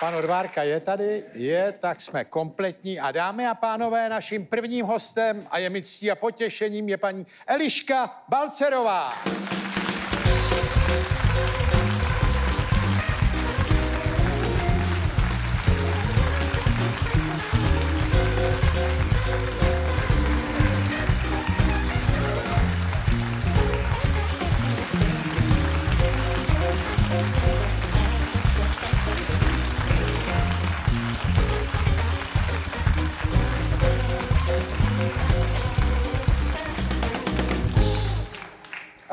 Pan Orvárka je tady, je, tak jsme kompletní. A dámy a pánové, naším prvním hostem a je mi ctí a potěšením je paní Eliška Balcerová.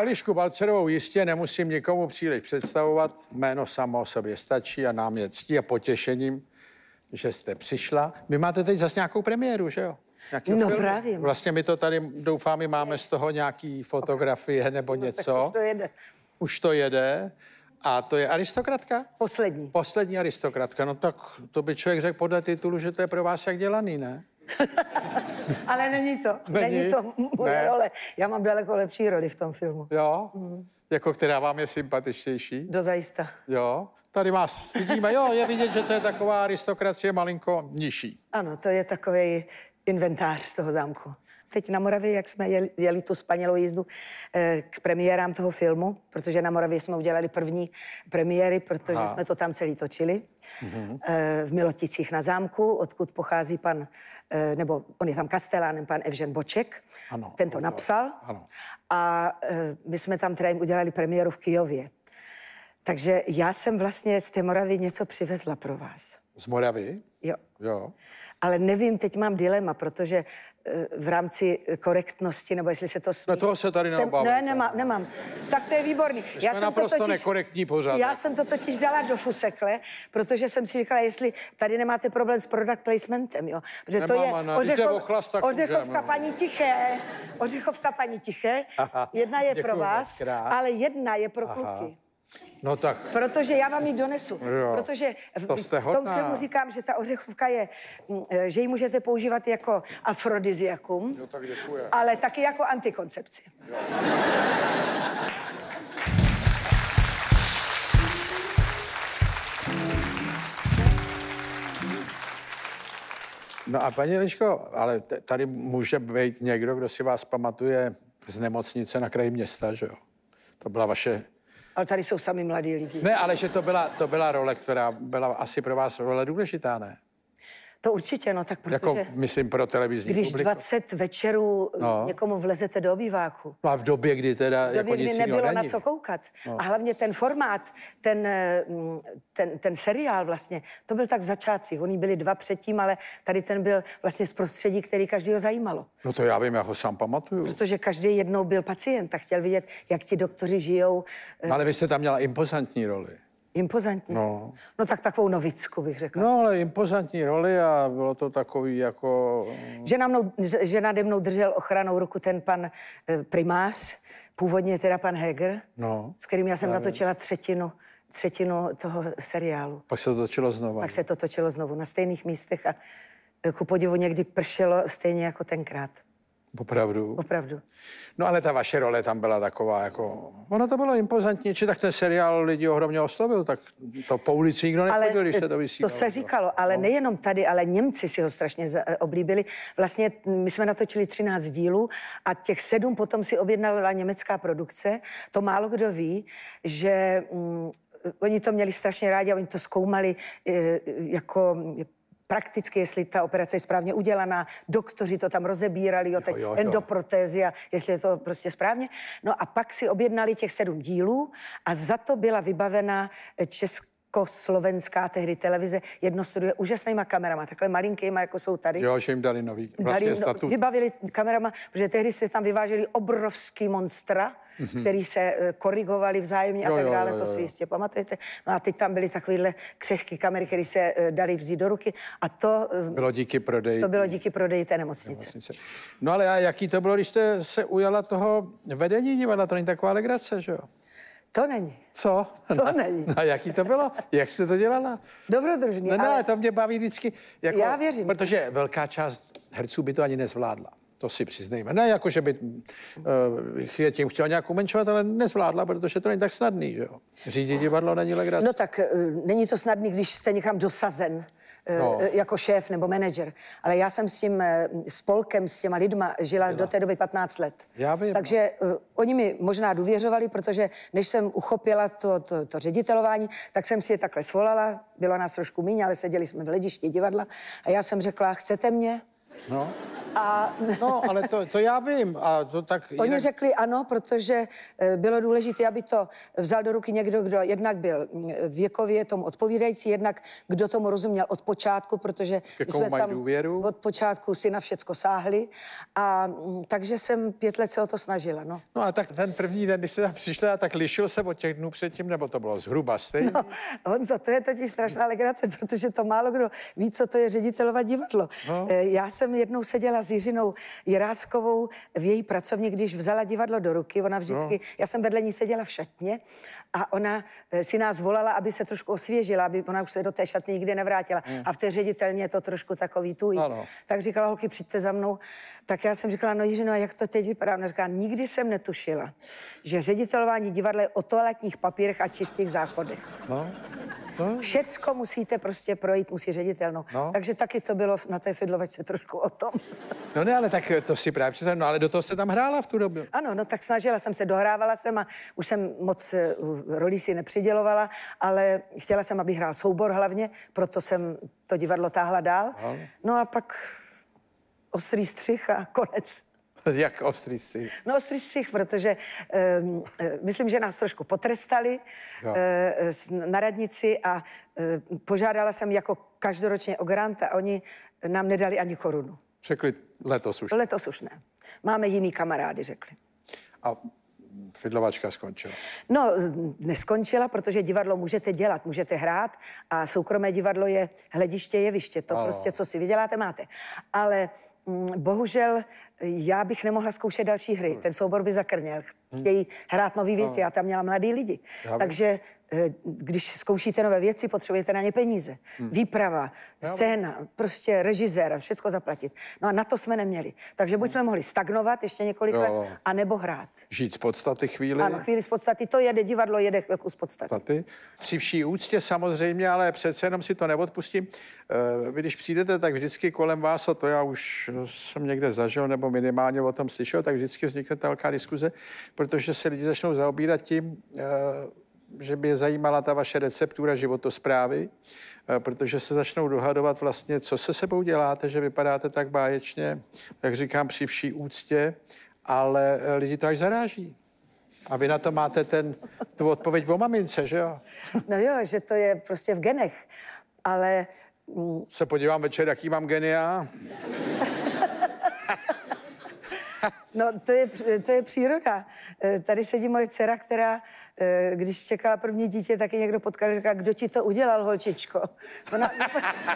Elišku Balcerovou jistě nemusím nikomu příliš představovat. Jméno samo o sobě stačí a nám je ctí a potěšením, že jste přišla. Vy máte teď zase nějakou premiéru, že jo? Nějakýho no filmu? právě. Vlastně my to tady, doufám, máme z toho nějaký fotografie nebo no, něco. No, už to jede. Už to jede. A to je aristokratka? Poslední. Poslední aristokratka. No tak to by člověk řekl podle titulu, že to je pro vás jak dělaný, ne? Ale není to. Není, není to moje ne. role. Já mám daleko lepší roli v tom filmu. Jo? Mm. Jako která vám je sympatičtější? zajista. Jo? Tady vás vidíme, jo, je vidět, že to je taková aristokracie malinko nižší. Ano, to je takový inventář z toho zámku teď na Moravě, jak jsme jeli, jeli tu spanělou jízdu eh, k premiérám toho filmu, protože na Moravě jsme udělali první premiéry, protože Aha. jsme to tam celý točili. Mm-hmm. V Miloticích na zámku, odkud pochází pan, eh, nebo on je tam kastelánem, pan Evžen Boček. Ano, Ten to napsal. Ano. A my jsme tam teda jim udělali premiéru v Kijově. Takže já jsem vlastně z té Moravy něco přivezla pro vás. Z Moravy? Jo. jo. Ale nevím, teď mám dilema, protože eh, v rámci korektnosti, nebo jestli se to smí... Na no, toho se tady jsem, neobávám. Ne, nemá, nemám. Tak to je výborný. Jsme já jsem naprosto to totiž, nekorektní pořád. Já jsem to totiž dala do fusekle, protože jsem si říkala, jestli tady nemáte problém s product placementem, jo. Protože Nemám, to je ne. ořechov, ochlas, tak ořechovka můžeme. paní Tiché. Ořechovka paní Tiché. Aha, jedna je pro vás, krát. ale jedna je pro Aha. kluky. No tak. Protože já vám ji donesu. Jo, protože v, to jste v tom filmu říkám, že ta ořechovka je, mm, eh, že ji můžete používat jako afrodiziakum. Jo, tak děkuji. Ale taky jako antikoncepci. No a paní Liško, ale tady může být někdo, kdo si vás pamatuje z nemocnice na kraji města, že jo? To byla vaše ale tady jsou sami mladí lidi. Ne, ale že to byla, to byla role, která byla asi pro vás role důležitá, ne? To určitě, no tak jako, protože... Jako, myslím, pro televizní Když publiku. 20 večerů no. někomu vlezete do obýváku. No a v době, kdy teda době, jako kdy nic nebylo není. na co koukat. No. A hlavně ten formát, ten, mm, ten, ten seriál vlastně, to byl tak v začátcích. Oni byli dva předtím, ale tady ten byl vlastně z prostředí, který každého zajímalo. No to já vím, já ho sám pamatuju. Protože každý jednou byl pacient a chtěl vidět, jak ti doktoři žijou. No, ale eh, vy jste tam měla impozantní roli. Impozantní? No. no tak takovou novicku bych řekla. No ale impozantní roli a bylo to takový jako... Mm. Že, na mnou, že nade mnou držel ochranou ruku ten pan eh, primář, původně teda pan Heger, no. s kterým já jsem já natočila třetinu třetinu toho seriálu. Pak se to točilo znovu. Pak se to točilo znovu na stejných místech a eh, ku podivu někdy pršelo stejně jako tenkrát. Opravdu. Opravdu. No ale ta vaše role tam byla taková jako... Ona to bylo impozantní, či tak ten seriál lidi ohromně oslovil, tak to po ulici nikdo nechodil, když se to vysílalo. To se říkalo, ale no. nejenom tady, ale Němci si ho strašně eh, oblíbili. Vlastně my jsme natočili 13 dílů a těch sedm potom si objednala německá produkce. To málo kdo ví, že... Mm, oni to měli strašně rádi a oni to zkoumali eh, jako prakticky, jestli ta operace je správně udělaná, doktoři to tam rozebírali, jo, jo, jo, jo. jestli je to prostě správně. No a pak si objednali těch sedm dílů a za to byla vybavena česká československá tehdy televize, jedno studuje úžasnýma kamerama, takhle malinkýma, jako jsou tady. Jo, že jim dali nový vlastně dali, no, statut. Vybavili kamerama, protože tehdy se tam vyváželi obrovský monstra, mm-hmm. který se eh, korigovali vzájemně jo, a tak jo, dále, jo, jo, to si jistě pamatujete. No a teď tam byly takovýhle křehky kamery, které se eh, dali vzít do ruky a to... Eh, bylo díky prodeji. To bylo díky prodeji té nemocnice. nemocnice. No ale a jaký to bylo, když jste se ujala toho vedení divadla, to není taková legrace, že jo? To není. Co? To na, není. Na jaký to bylo? Jak jste to dělala? Dobrodružný. No, no ale... ne, to mě baví vždycky. Jako, Já věřím. Protože velká část herců by to ani nezvládla. To si přiznejme. Ne jako, že by eh, je tím chtěl nějak umenšovat, ale nezvládla, protože to není tak snadný, že jo. Řídit divadlo není legrace. No tak eh, není to snadný, když jste někam dosazen eh, no. jako šéf nebo manažer. Ale já jsem s tím spolkem, s těma lidma žila Jela. do té doby 15 let. Já vím. Takže no. oni mi možná důvěřovali, protože než jsem uchopila to, to, to ředitelování, tak jsem si je takhle svolala. Bylo nás trošku méně, ale seděli jsme v ledišti, divadla a já jsem řekla, chcete mě? No. A... No, ale to, to já vím. A to tak jinak... Oni řekli ano, protože e, bylo důležité, aby to vzal do ruky někdo, kdo jednak byl věkově tomu odpovídající, jednak kdo tomu rozuměl od počátku, protože my jsme tam důvěru? od počátku si na všecko sáhli. A takže jsem pět let se o to snažila. No, no a tak ten první den, když jste tam přišla, tak lišil se od těch dnů předtím, nebo to bylo zhruba stejně? No, Honzo, to je totiž strašná legrace, protože to málo kdo ví, co to je ředitelova divadlo. No. E, já jsem jednou seděla potkala s Jiřinou Jiráskovou v její pracovně, když vzala divadlo do ruky. Ona vždycky, no. já jsem vedle ní seděla v šatně a ona eh, si nás volala, aby se trošku osvěžila, aby ona už se do té šatny nikdy nevrátila. Mm. A v té ředitelně je to trošku takový tuj. Ano. Tak říkala, holky, přijďte za mnou. Tak já jsem říkala, no Jiřino, a jak to teď vypadá? Ona říká, nikdy jsem netušila, že ředitelování divadla je o toaletních papírech a čistých záchodech. No. Hmm. Všecko musíte prostě projít, musí ředitelnou. No. Takže taky to bylo na té fidlovačce trošku o tom. No ne, ale tak to si právě představím, no ale do toho se tam hrála v tu dobu. Ano, no tak snažila jsem se, dohrávala jsem a už jsem moc eh, roli si nepřidělovala, ale chtěla jsem, aby hrál soubor hlavně, proto jsem to divadlo táhla dál. No, no a pak ostrý střih a konec. Jak ostrý střih? No ostrý střih, protože ehm, e, myslím, že nás trošku potrestali e, e na radnici a e, požádala jsem jako každoročně o grant a oni nám nedali ani korunu. Řekli letos už. Letos už ne. Máme jiný kamarády, řekli. A Fidlovačka skončila? No, neskončila, protože divadlo můžete dělat, můžete hrát a soukromé divadlo je hlediště, jeviště. To ano. prostě, co si vyděláte, máte. Ale Mm, bohužel já bych nemohla zkoušet další hry. Ten soubor by zakrněl. Chtějí hrát nové věci. Hmm. Já tam měla mladý lidi. Takže eh, když zkoušíte nové věci, potřebujete na ně peníze. Hmm. Výprava, scéna, prostě režisér, všechno zaplatit. No a na to jsme neměli. Takže buď hmm. jsme mohli stagnovat ještě několik jo. let, anebo hrát. Žít z podstaty chvíli? Ano, chvíli z podstaty. To jede divadlo, jede chvilku jako z podstaty. Taty? Při vší úctě samozřejmě, ale přece jenom si to neodpustím. Eh, vy když přijdete, tak vždycky kolem vás, a to já už kterou jsem někde zažil nebo minimálně o tom slyšel, tak vždycky vznikne ta velká diskuze, protože se lidi začnou zaobírat tím, eh, že by je zajímala ta vaše receptura životosprávy, eh, protože se začnou dohadovat vlastně, co se sebou děláte, že vypadáte tak báječně, jak říkám, při vší úctě, ale eh, lidi to až zaráží. A vy na to máte ten, tu odpověď o mamince, že jo? No jo, že to je prostě v genech, ale... Mm, se podívám večer, jaký mám genia. No, to je, to je příroda. Eh, tady sedí moje dcera, která, eh, když čekala první dítě, taky někdo potkal a říká, kdo ti to udělal, holčičko? Ona,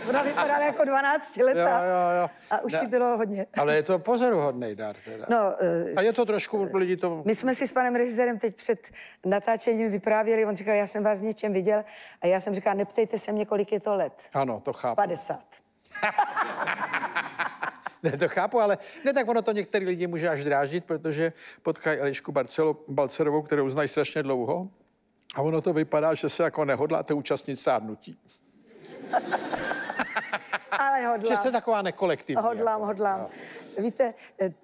ona vypadala jako 12 let jo, jo, jo. a už jí bylo hodně. Ale je to pozoruhodný dar teda. No, eh, a je to trošku, lidi to... My jsme si s panem režisérem teď před natáčením vyprávěli, on říkal, já jsem vás v něčem viděl a já jsem říkal, neptejte se mě, kolik je to let. Ano, to chápu. 50. Ne, to chápu, ale ne, tak ono to některý lidi může až dráždit, protože potkají Elišku Barcelo, Balcerovou, kterou znají strašně dlouho. A ono to vypadá, že se jako nehodláte účastnit stárnutí. Ale hodlám. Že jste taková nekolektivní. Hodlám, jako. No. hodlám. No. Víte,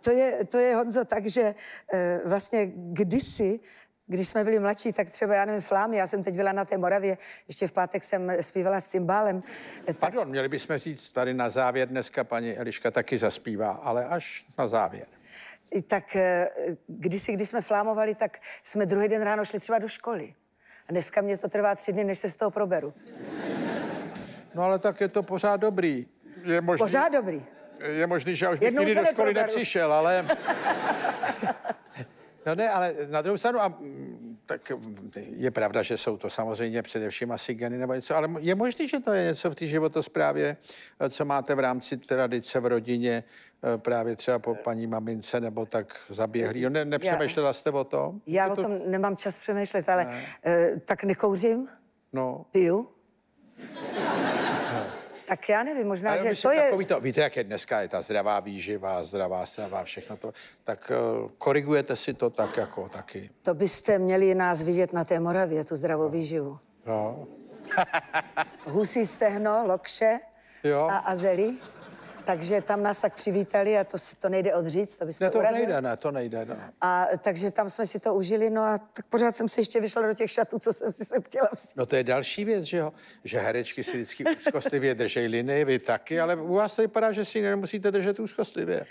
to je, to je Honzo tak, že eh, vlastně kdysi když jsme byli mladší, tak třeba, já nevím, flámy, já jsem teď byla na té Moravě, ještě v pátek jsem zpívala s cymbálem. E, tak... Pardon, měli bychom říct, tady na závěr dneska paní Eliška taky zaspívá, ale až na závěr tak e, když, když jsme flámovali, tak jsme druhý den ráno šli třeba do školy. A dneska mě to trvá tři dny, než se z toho proberu. No ale tak je to pořád dobrý. Je možný, pořád dobrý. Je možný, že už bych do školy proberu. nepřišel, ale... No ne, ale na druhou stranu, a, mm, tak mm, je pravda, že jsou to samozřejmě především asi geny nebo něco, ale je možné, že to je něco v té životosprávě, co máte v rámci tradice v rodině, e, právě třeba po paní mamince nebo tak zaběhlý. Ne, nepřemýšlela jste o tom? Já to... o tom nemám čas přemýšlet, ale ne. E, tak nekouřím, no. piju. Tak já nevím, možná, že to je... to, víte, jak je dneska, je ta zdravá výživa, zdravá strava, všechno to. Tak eh, korigujete si to tak jako taky. To byste měli nás vidět na té Moravě, tu zdravou no. výživu. No. Husí stehno, lokše jo. a azeli takže tam nás tak přivítali a to, to nejde odříct, to byste ne, to urazil. nejde, ne, to nejde, ne. No. A takže tam jsme si to užili, no a tak pořád jsem se ještě vyšla do těch šatů, co jsem si se chtěla vzít. No to je další věc, že, jo, že herečky si vždycky úzkostlivě držej liny, vy taky, ale u vás to vypadá, že si nemusíte držet úzkostlivě.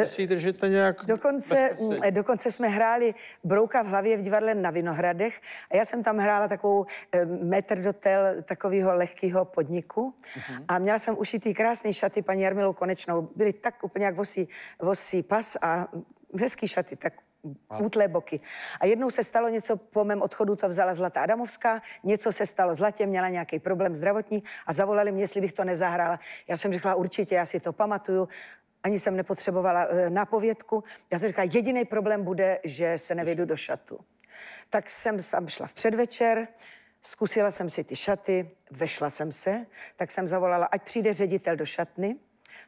Musí držet to nějak dokonce, eh, dokonce jsme hráli Brouka v hlavě v divadle na Vinohradech a já jsem tam hrála takovou eh, metr do tel takového lehkého podniku uh-huh. a měla jsem ušitý krásný šaty paní Jarmilou konečnou. byli tak úplně jak vosí, vosí pas a hezký šaty, tak útlé boky. A jednou se stalo něco, po mém odchodu to vzala Zlata Adamovská, něco se stalo Zlatě, měla nějaký problém zdravotní a zavolali mě, jestli bych to nezahrála. Já jsem řekla, určitě, já si to pamatuju ani jsem nepotřebovala e, nápovědku. Já jsem říkala, jediný problém bude, že se nevědu do šatu. Tak jsem tam šla v předvečer, zkusila jsem si ty šaty, vešla jsem se, tak jsem zavolala, ať přijde ředitel do šatny,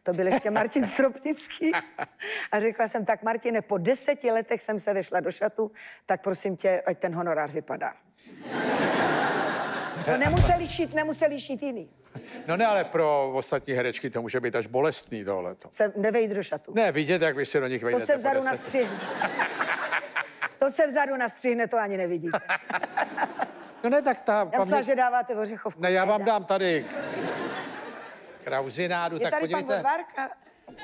to byl ještě Martin Stropnický. A řekla jsem, tak Martine, po deseti letech jsem se vešla do šatu, tak prosím tě, ať ten honorář vypadá. To nemuseli šít, nemuseli šít jiný. No ne, ale pro ostatní herečky to může být až bolestný tohleto. Se nevejít do šatu. Ne, vidět, jak vy si do nich vejdete. To se vzadu nastřihne. to se vzadu nastřihne, to ani nevidíte. no ne, tak ta... Já paměť... myslela, že dáváte ořechovku. Ne, já vám dám tady krauzinádu, tak podívejte. Pan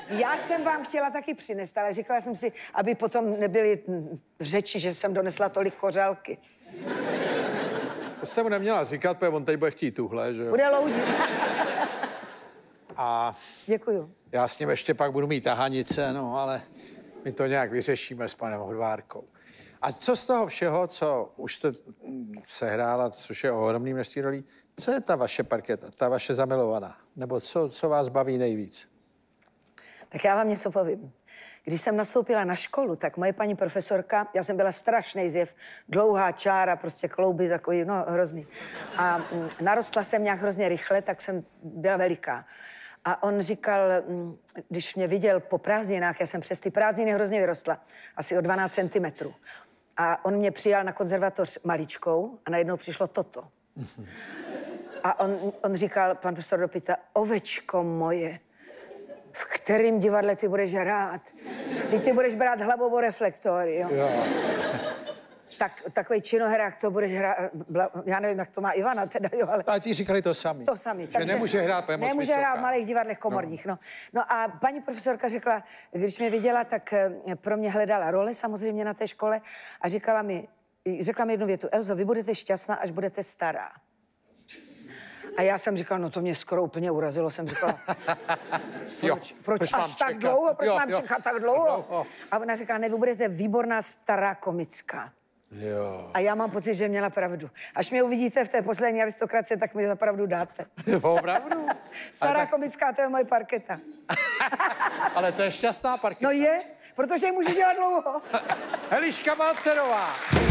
já jsem vám chtěla taky přinést, ale říkala jsem si, aby potom nebyly řeči, že jsem donesla tolik kořálky. To jste mu neměla říkat, protože on tady bude chtít tuhle, že jo? Bude loudit. A... Děkuju. Já s ním ještě pak budu mít tahanice, no, ale my to nějak vyřešíme s panem Hodvárkou. A co z toho všeho, co už jste mm, sehrála, což je ohromný množství rolí, co je ta vaše parketa, ta vaše zamilovaná? Nebo co, co vás baví nejvíc? Tak já vám něco povím. Když jsem nastoupila na školu, tak moje paní profesorka, já jsem byla strašný zjev, dlouhá čára, prostě klouby takový, no hrozný. A mm, narostla jsem nějak hrozně rychle, tak jsem byla veliká. A on říkal, mm, když mě viděl po prázdninách, já jsem přes ty prázdniny hrozně vyrostla, asi o 12 centimetrů. A on mě přijal na konzervatoř maličkou a najednou přišlo toto. A on, on říkal, pan profesor Dopita, ovečko moje, v kterém divadle ty budeš hrát? Když ty budeš brát hlavou o reflektor, jo? jo. Tak, takový činoherák to budeš hrát, já nevím, jak to má Ivana teda, jo, ale... A ti říkali to sami. To sami. Že takže nemůže hrát moc Nemůže vysoká. hrát v malých divadlech no. komorních, no. no. No a paní profesorka řekla, když mě viděla, tak eh, pro mě hledala role samozřejmě na té škole a říkala mi, řekla mi jednu větu, Elzo, vy budete šťastná, až budete stará. A já jsem říkal, no to mě skoro úplně urazilo, jsem říkal, proč, proč, proč až tak čekat? dlouho, proč jo, mám jo. čekat tak dlouho? Jo. A ona říkala, ne, vy budete výborná stará komická. Jo. A já mám pocit, že měla pravdu. Až mě uvidíte v té poslední aristokracie, tak mi zapravdu dáte. Opravdu? Stará tak... komická, to je moje parketa. Ale to je šťastná parketa. No je, protože ji můžu dělat dlouho. Eliška Malcerová.